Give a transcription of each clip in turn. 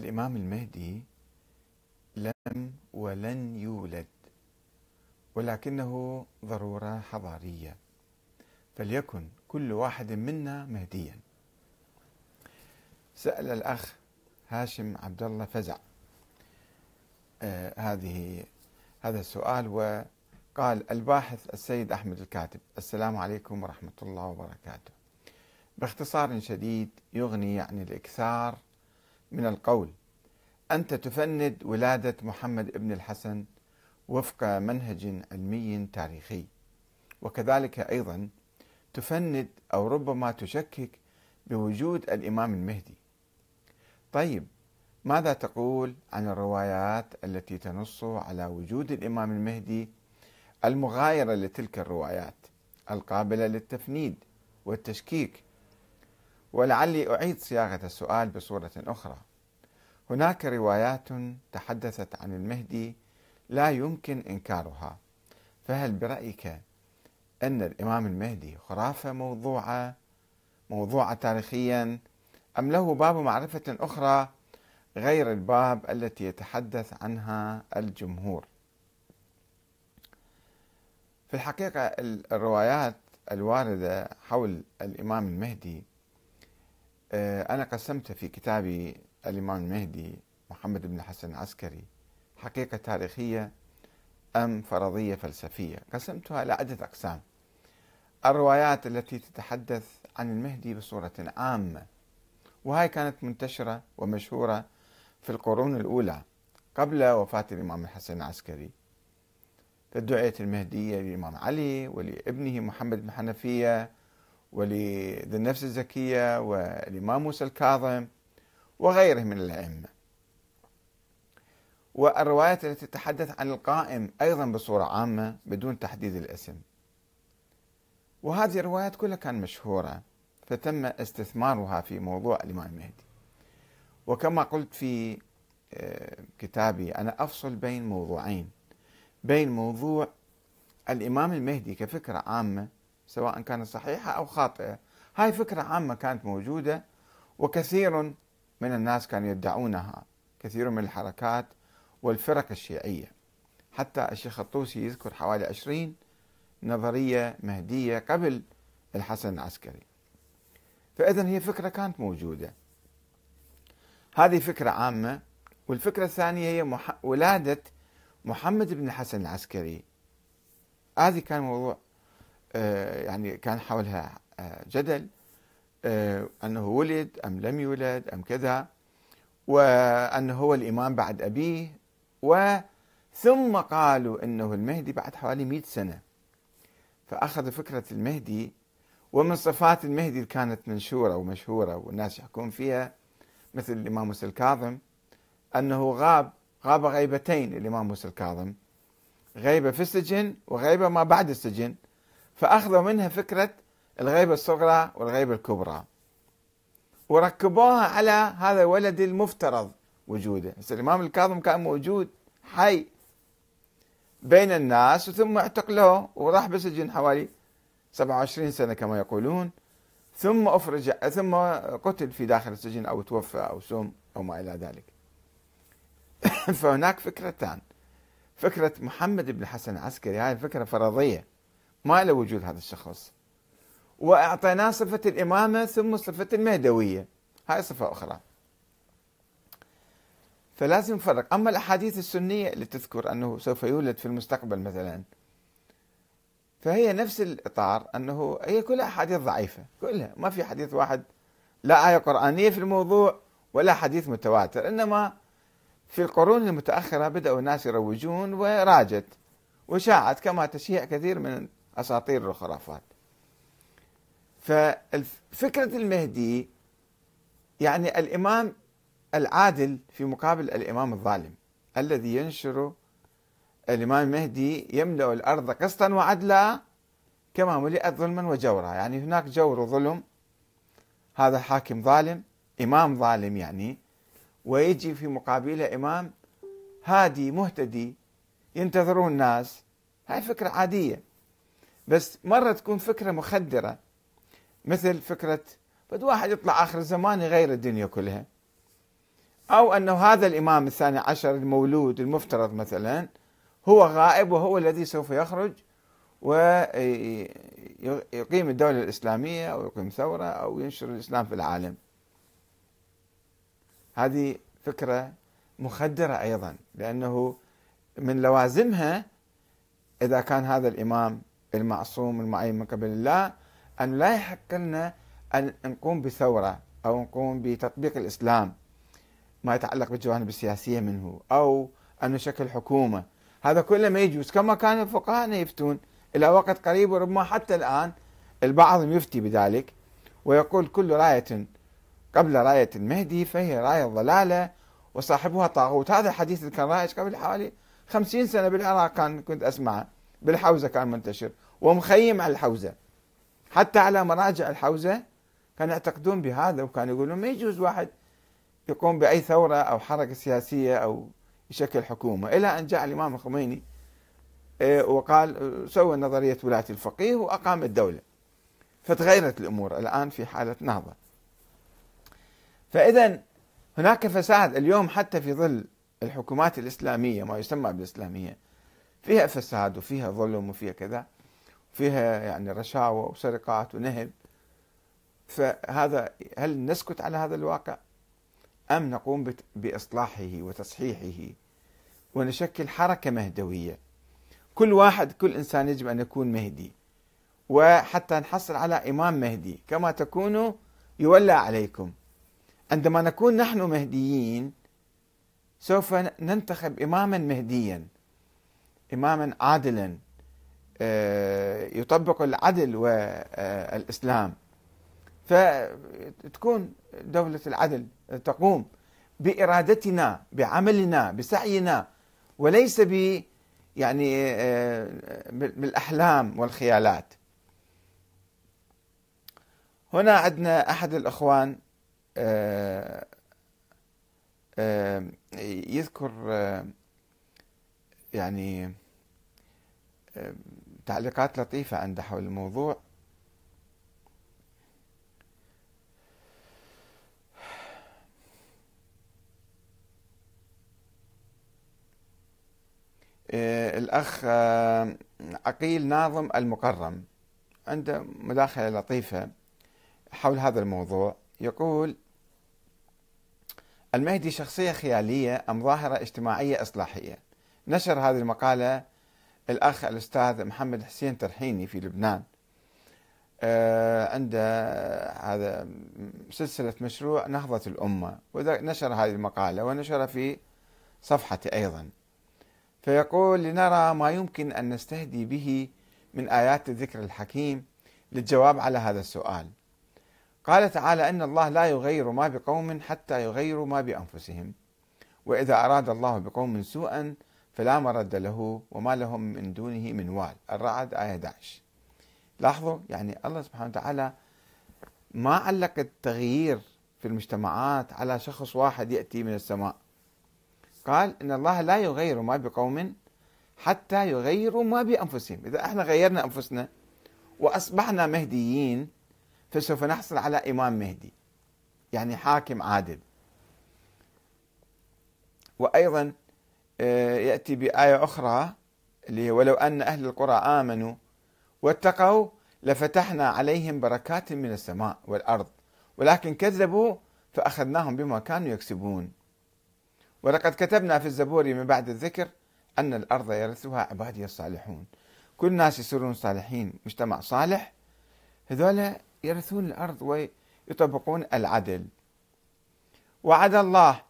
الإمام المهدي لم ولن يولد ولكنه ضرورة حضارية فليكن كل واحد منا مهديا سأل الأخ هاشم عبد الله فزع آه هذه هذا السؤال وقال الباحث السيد أحمد الكاتب السلام عليكم ورحمة الله وبركاته باختصار شديد يغني عن الإكثار من القول أنت تفند ولادة محمد ابن الحسن وفق منهج علمي تاريخي وكذلك أيضا تفند أو ربما تشكك بوجود الإمام المهدي طيب ماذا تقول عن الروايات التي تنص على وجود الإمام المهدي المغايرة لتلك الروايات القابلة للتفنيد والتشكيك ولعلي أعيد صياغة السؤال بصورة أخرى هناك روايات تحدثت عن المهدي لا يمكن انكارها فهل برايك ان الامام المهدي خرافه موضوعه موضوعه تاريخيا ام له باب معرفه اخرى غير الباب التي يتحدث عنها الجمهور في الحقيقه الروايات الوارده حول الامام المهدي آه، انا قسمت في كتابي الإمام المهدي محمد بن الحسن العسكري حقيقة تاريخية أم فرضية فلسفية قسمتها إلى عدة أقسام الروايات التي تتحدث عن المهدي بصورة عامة وهي كانت منتشرة ومشهورة في القرون الأولى قبل وفاة الإمام الحسن العسكري فدعيت المهدية للإمام علي ولابنه محمد بن حنفية ولذي النفس الزكية والإمام موسى الكاظم وغيره من الأئمة والروايات التي تتحدث عن القائم أيضا بصورة عامة بدون تحديد الاسم وهذه الروايات كلها كان مشهورة فتم استثمارها في موضوع الإمام المهدي وكما قلت في آه، كتابي أنا أفصل بين موضوعين بين موضوع الإمام المهدي كفكرة عامة سواء كانت صحيحة أو خاطئة هاي فكرة عامة كانت موجودة وكثير من الناس كانوا يدعونها كثير من الحركات والفرق الشيعية حتى الشيخ الطوسي يذكر حوالي عشرين نظرية مهدية قبل الحسن العسكري فإذا هي فكرة كانت موجودة هذه فكرة عامة والفكرة الثانية هي مح... ولادة محمد بن الحسن العسكري هذه كان موضوع آه، يعني كان حولها آه، جدل آه، أنه ولد أم لم يولد أم كذا وأنه هو الإمام بعد أبيه وثم قالوا أنه المهدي بعد حوالي 100 سنة فأخذ فكرة المهدي ومن صفات المهدي اللي كانت منشورة ومشهورة والناس يحكون فيها مثل الإمام موسى الكاظم أنه غاب غاب غيبتين الإمام موسى الكاظم غيبة في السجن وغيبة ما بعد السجن فأخذوا منها فكرة الغيبة الصغرى والغيبة الكبرى وركبوها على هذا الولد المفترض وجوده الإمام الكاظم كان موجود حي بين الناس وثم اعتقلوه وراح بالسجن حوالي 27 سنة كما يقولون ثم أفرج ثم قتل في داخل السجن أو توفى أو سم أو ما إلى ذلك فهناك فكرتان فكرة محمد بن حسن العسكري هاي الفكرة فرضية ما له وجود هذا الشخص وأعطيناه صفة الإمامة ثم صفة المهدوية هاي صفة أخرى فلازم نفرق أما الأحاديث السنية اللي تذكر أنه سوف يولد في المستقبل مثلا فهي نفس الإطار أنه هي كلها أحاديث ضعيفة كلها ما في حديث واحد لا آية قرآنية في الموضوع ولا حديث متواتر إنما في القرون المتأخرة بدأوا الناس يروجون وراجت وشاعت كما تشيع كثير من أساطير الخرافات ففكرة المهدي يعني الإمام العادل في مقابل الإمام الظالم الذي ينشر الإمام المهدي يملأ الأرض قسطا وعدلا كما ملئت ظلما وجورا يعني هناك جور وظلم هذا حاكم ظالم إمام ظالم يعني ويجي في مقابله إمام هادي مهتدي ينتظرون الناس هاي فكرة عادية بس مرة تكون فكرة مخدرة مثل فكرة بد واحد يطلع آخر الزمان يغير الدنيا كلها أو أنه هذا الإمام الثاني عشر المولود المفترض مثلا هو غائب وهو الذي سوف يخرج ويقيم الدولة الإسلامية أو يقيم ثورة أو ينشر الإسلام في العالم هذه فكرة مخدرة أيضا لأنه من لوازمها إذا كان هذا الإمام المعصوم المعين من قبل الله أن لا يحق لنا أن نقوم بثورة أو نقوم بتطبيق الإسلام ما يتعلق بالجوانب السياسية منه أو أن نشكل حكومة هذا كله ما يجوز كما كان فقهاءنا يفتون إلى وقت قريب وربما حتى الآن البعض يفتي بذلك ويقول كل راية قبل راية المهدي فهي راية ضلالة وصاحبها طاغوت هذا الحديث اللي كان رائج قبل حوالي خمسين سنة بالعراق كان كنت أسمعه بالحوزة كان منتشر ومخيم على الحوزة حتى على مراجع الحوزة كانوا يعتقدون بهذا وكانوا يقولون ما يجوز واحد يقوم بأي ثورة أو حركة سياسية أو يشكل حكومة إلى أن جاء الإمام الخميني آه، وقال سوى نظرية ولاية الفقيه وأقام الدولة فتغيرت الأمور الآن في حالة نهضة فإذا هناك فساد اليوم حتى في ظل الحكومات الإسلامية ما يسمى بالإسلامية فيها فساد وفيها ظلم وفيها كذا فيها يعني رشاوى وسرقات ونهب فهذا هل نسكت على هذا الواقع أم نقوم بإصلاحه وتصحيحه ونشكل حركة مهدوية كل واحد كل إنسان يجب أن يكون مهدي وحتى نحصل على إمام مهدي كما تكونوا يولى عليكم عندما نكون نحن مهديين سوف ننتخب إماما مهديا إماما عادلا آه، يطبق العدل والإسلام فتكون دولة العدل تقوم بإرادتنا بعملنا بسعينا وليس ب يعني آه، بالأحلام والخيالات هنا عندنا أحد الأخوان آه، يذكر يعني تعليقات لطيفة عنده حول الموضوع آه، الأخ آه، عقيل ناظم المكرم عنده مداخلة لطيفة حول هذا الموضوع يقول المهدي شخصية خيالية أم ظاهرة اجتماعية إصلاحية نشر هذه المقالة الأخ الأستاذ محمد حسين ترحيني في لبنان آه، عنده آه، هذا سلسلة مشروع نهضة الأمة ونشر هذه المقالة ونشر في صفحتي أيضا فيقول لنرى ما يمكن أن نستهدي به من آيات الذكر الحكيم للجواب على هذا السؤال قال تعالى ان الله لا يغير ما بقوم حتى يغيروا ما بانفسهم واذا اراد الله بقوم سوءا فلا مرد له وما لهم من دونه من وال الرعد آية 11 لاحظوا يعني الله سبحانه وتعالى ما علق التغيير في المجتمعات على شخص واحد يأتي من السماء قال إن الله لا يغير ما بقوم حتى يغيروا ما بأنفسهم إذا احنا غيرنا أنفسنا وأصبحنا مهديين فسوف نحصل على إمام مهدي يعني حاكم عادل وأيضا آه، يأتي بآية أخرى اللي هي ولو أن أهل القرى آمنوا واتقوا لفتحنا عليهم بركات من السماء والأرض ولكن كذبوا فأخذناهم بما كانوا يكسبون ولقد كتبنا في الزبور من بعد الذكر أن الأرض يرثها عبادي الصالحون كل الناس يصيرون صالحين مجتمع صالح هذول يرثون الأرض ويطبقون العدل وعد الله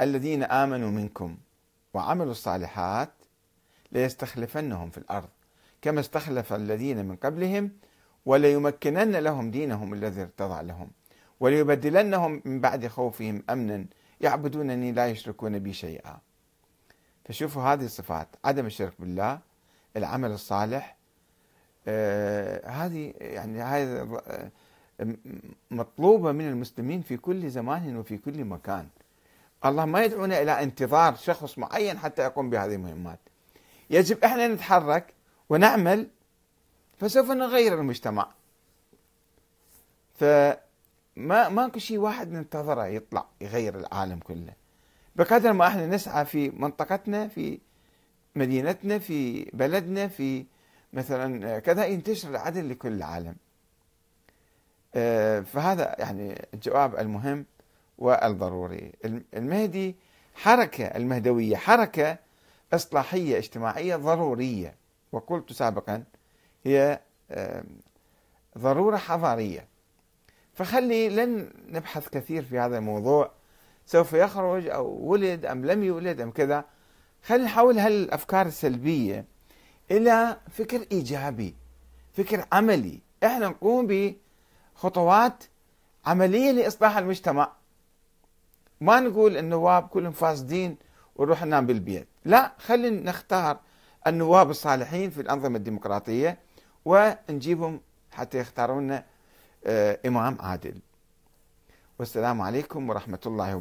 الذين آمنوا منكم وعملوا الصالحات ليستخلفنهم في الارض كما استخلف الذين من قبلهم وليمكنن لهم دينهم الذي ارتضى لهم وليبدلنهم من بعد خوفهم امنا يعبدونني لا يشركون بي شيئا فشوفوا هذه الصفات عدم الشرك بالله العمل الصالح آه، هذه يعني هذه مطلوبه من المسلمين في كل زمان وفي كل مكان الله ما يدعونا إلى انتظار شخص معين حتى يقوم بهذه المهمات يجب إحنا نتحرك ونعمل فسوف نغير المجتمع فما ماكو شيء واحد ننتظره يطلع يغير العالم كله بقدر ما احنا نسعى في منطقتنا في مدينتنا في بلدنا في مثلا كذا ينتشر العدل لكل العالم آه، فهذا يعني الجواب المهم والضروري المهدي حركة المهدوية حركة إصلاحية اجتماعية ضرورية وقلت سابقا هي ضرورة حضارية فخلي لن نبحث كثير في هذا الموضوع سوف يخرج أو ولد أم لم يولد أم كذا خلي نحول هالأفكار السلبية إلى فكر إيجابي فكر عملي احنا نقوم بخطوات عملية لإصلاح المجتمع ما نقول النواب كلهم فاسدين ونروح ننام بالبيت لا خلينا نختار النواب الصالحين في الأنظمة الديمقراطية ونجيبهم حتى يختارون آه، إمام عادل والسلام عليكم ورحمة الله وبركاته